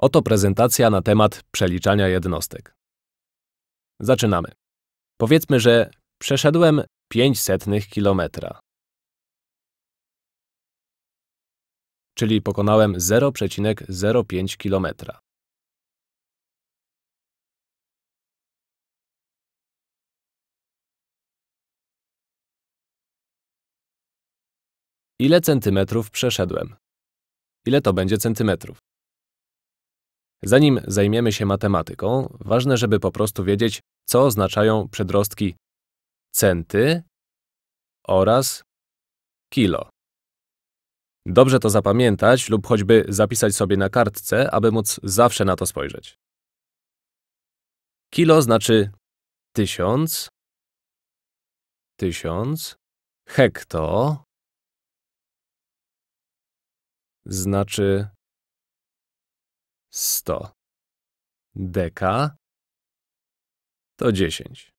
Oto prezentacja na temat przeliczania jednostek. Zaczynamy. Powiedzmy, że przeszedłem 500 kilometra. Czyli pokonałem 0,05 kilometra. Ile centymetrów przeszedłem? Ile to będzie centymetrów? Zanim zajmiemy się matematyką, ważne, żeby po prostu wiedzieć, co oznaczają przedrostki centy oraz kilo. Dobrze to zapamiętać lub choćby zapisać sobie na kartce, aby móc zawsze na to spojrzeć. Kilo znaczy tysiąc, tysiąc, hekto znaczy sto. Deka to dziesięć.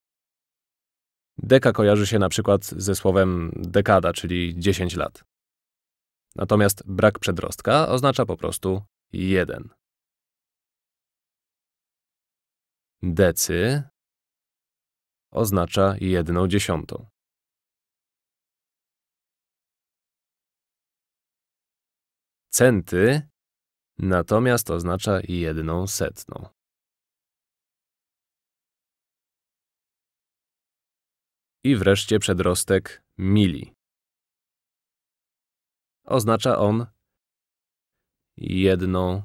Deka kojarzy się na przykład ze słowem dekada, czyli dziesięć lat. Natomiast brak przedrostka oznacza po prostu jeden. Decy oznacza 1 dziesiątą. Centy natomiast oznacza jedną setną. I wreszcie przedrostek mili. Oznacza on jedną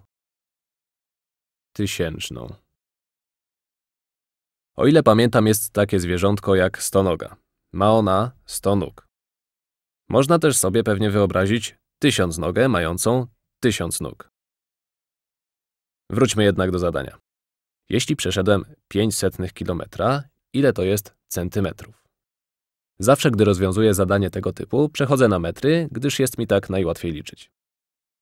tysięczną. O ile pamiętam, jest takie zwierzątko jak stonoga. Ma ona sto nóg. Można też sobie pewnie wyobrazić tysiąc nogę mającą tysiąc nóg. Wróćmy jednak do zadania. Jeśli przeszedłem 500 kilometra, ile to jest centymetrów? Zawsze, gdy rozwiązuję zadanie tego typu, przechodzę na metry, gdyż jest mi tak najłatwiej liczyć.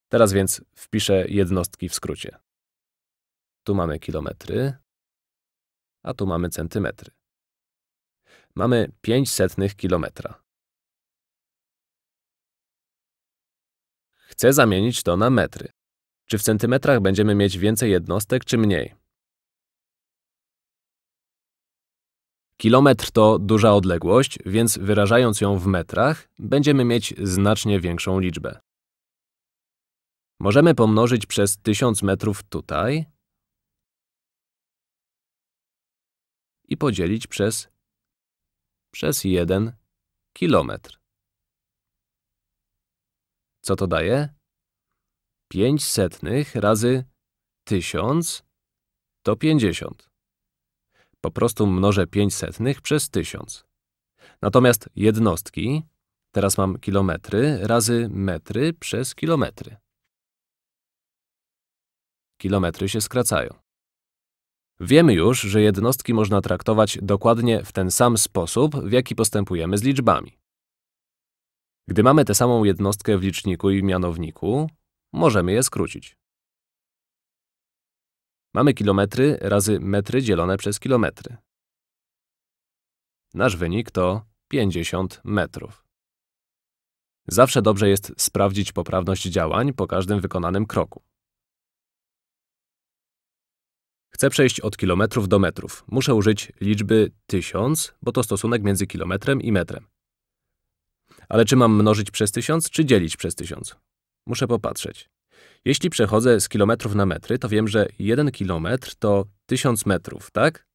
Teraz więc wpiszę jednostki w skrócie. Tu mamy kilometry, a tu mamy centymetry. Mamy 500 kilometra. Chcę zamienić to na metry. Czy w centymetrach będziemy mieć więcej jednostek, czy mniej? Kilometr to duża odległość, więc wyrażając ją w metrach, będziemy mieć znacznie większą liczbę. Możemy pomnożyć przez 1000 metrów tutaj i podzielić przez, przez 1 kilometr. Co to daje? 5 setnych razy 1000 to 50. Po prostu mnożę 5 setnych przez 1000. Natomiast jednostki, teraz mam kilometry, razy metry przez kilometry. Kilometry się skracają. Wiemy już, że jednostki można traktować dokładnie w ten sam sposób, w jaki postępujemy z liczbami. Gdy mamy tę samą jednostkę w liczniku i mianowniku, możemy je skrócić. Mamy kilometry razy metry dzielone przez kilometry. Nasz wynik to 50 metrów. Zawsze dobrze jest sprawdzić poprawność działań po każdym wykonanym kroku. Chcę przejść od kilometrów do metrów. Muszę użyć liczby 1000, bo to stosunek między kilometrem i metrem. Ale czy mam mnożyć przez 1000, czy dzielić przez 1000? Muszę popatrzeć. Jeśli przechodzę z kilometrów na metry, to wiem, że jeden kilometr to tysiąc metrów, tak?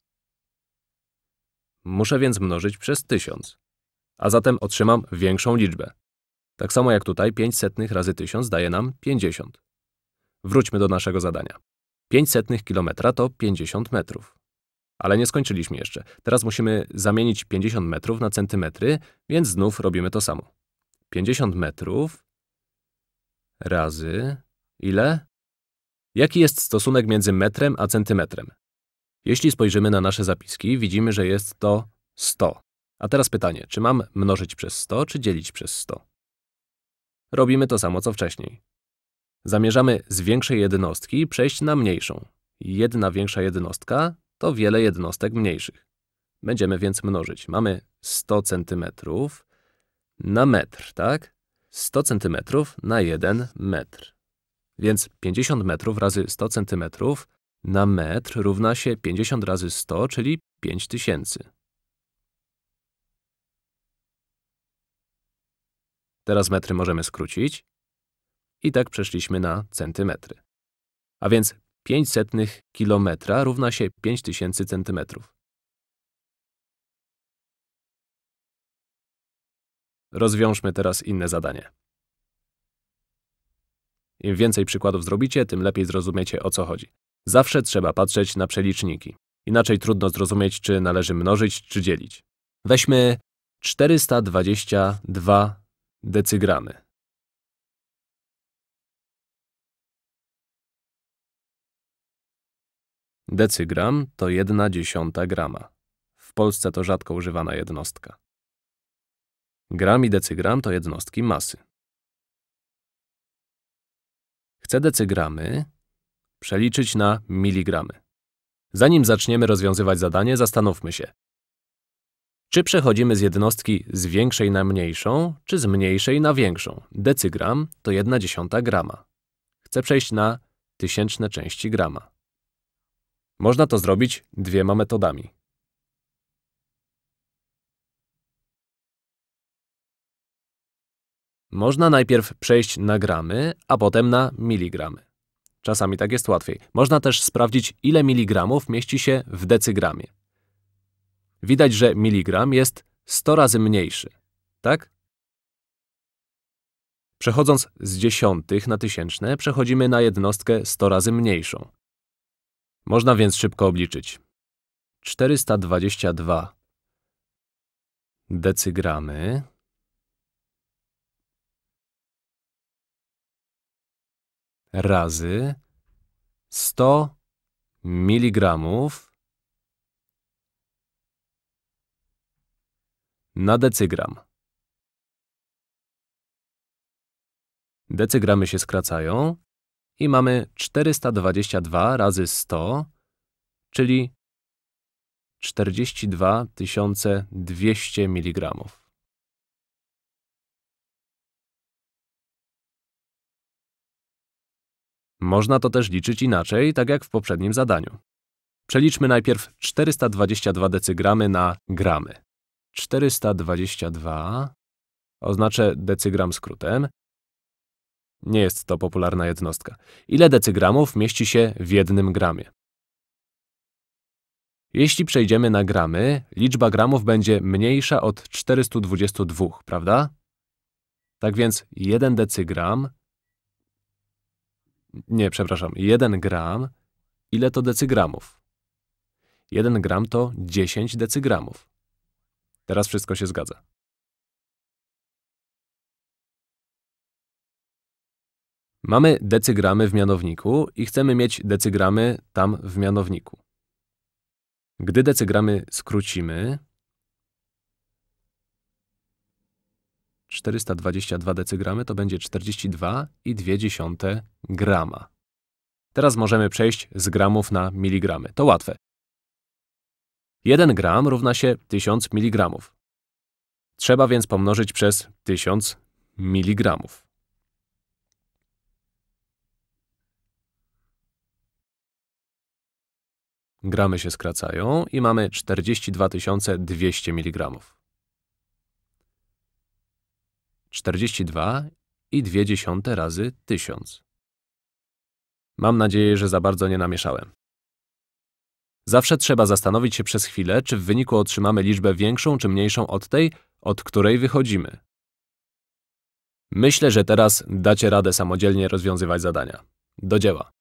Muszę więc mnożyć przez tysiąc. A zatem otrzymam większą liczbę. Tak samo jak tutaj 500 razy 1000 daje nam 50. Wróćmy do naszego zadania. 500 kilometra to 50 metrów. Ale nie skończyliśmy jeszcze. Teraz musimy zamienić 50 metrów na centymetry, więc znów robimy to samo. 50 metrów razy ile? Jaki jest stosunek między metrem a centymetrem? Jeśli spojrzymy na nasze zapiski, widzimy, że jest to 100. A teraz pytanie, czy mam mnożyć przez 100, czy dzielić przez 100? Robimy to samo co wcześniej. Zamierzamy z większej jednostki przejść na mniejszą. Jedna większa jednostka to wiele jednostek mniejszych. Będziemy więc mnożyć. Mamy 100 cm na metr, tak? 100 cm na 1 metr. Więc 50 metrów razy 100 cm na metr równa się 50 razy 100, czyli 5000. Teraz metry możemy skrócić. I tak przeszliśmy na centymetry. A więc 5 kilometra równa się 5000 centymetrów. Rozwiążmy teraz inne zadanie. Im więcej przykładów zrobicie, tym lepiej zrozumiecie o co chodzi. Zawsze trzeba patrzeć na przeliczniki. Inaczej trudno zrozumieć, czy należy mnożyć, czy dzielić. Weźmy 422 decygramy. Decygram to 1 dziesiąta grama. W Polsce to rzadko używana jednostka. Gram i decygram to jednostki masy. Chcę decygramy przeliczyć na miligramy. Zanim zaczniemy rozwiązywać zadanie, zastanówmy się. Czy przechodzimy z jednostki z większej na mniejszą, czy z mniejszej na większą? Decygram to 1 dziesiąta grama. Chcę przejść na tysięczne części grama. Można to zrobić dwiema metodami. Można najpierw przejść na gramy, a potem na miligramy. Czasami tak jest łatwiej. Można też sprawdzić, ile miligramów mieści się w decygramie. Widać, że miligram jest 100 razy mniejszy, tak? Przechodząc z dziesiątych na tysięczne, przechodzimy na jednostkę 100 razy mniejszą. Można więc szybko obliczyć. 422 decygramy razy 100 mg na decygram. Decygramy się skracają i mamy 422 razy 100, czyli 42 200 mg. Można to też liczyć inaczej, tak jak w poprzednim zadaniu. Przeliczmy najpierw 422 decygramy na gramy. 422 oznaczę decygram skrótem. Nie jest to popularna jednostka. Ile decygramów mieści się w jednym gramie? Jeśli przejdziemy na gramy, liczba gramów będzie mniejsza od 422, prawda? Tak więc 1 decygram nie, przepraszam, 1 gram, ile to decygramów? 1 gram to 10 decygramów. Teraz wszystko się zgadza. Mamy decygramy w mianowniku i chcemy mieć decygramy tam w mianowniku. Gdy decygramy skrócimy, 422 decygramy to będzie 42,2 grama. Teraz możemy przejść z gramów na miligramy. To łatwe. 1 gram równa się 1000 mg. Trzeba więc pomnożyć przez 1000 mg. Gramy się skracają i mamy 42 200 mg. 42 i dziesiąte razy 1000. Mam nadzieję, że za bardzo nie namieszałem. Zawsze trzeba zastanowić się przez chwilę, czy w wyniku otrzymamy liczbę większą czy mniejszą od tej, od której wychodzimy. Myślę, że teraz dacie radę samodzielnie rozwiązywać zadania. Do dzieła.